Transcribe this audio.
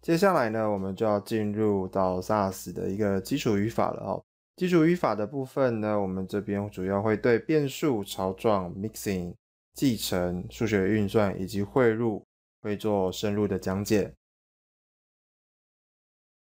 接下来呢，我们就要进入到 SASS 的一个基础语法了哦。基础语法的部分呢，我们这边主要会对变数、潮状、mixing、继承、数学运算以及汇入会做深入的讲解。